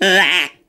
Blah.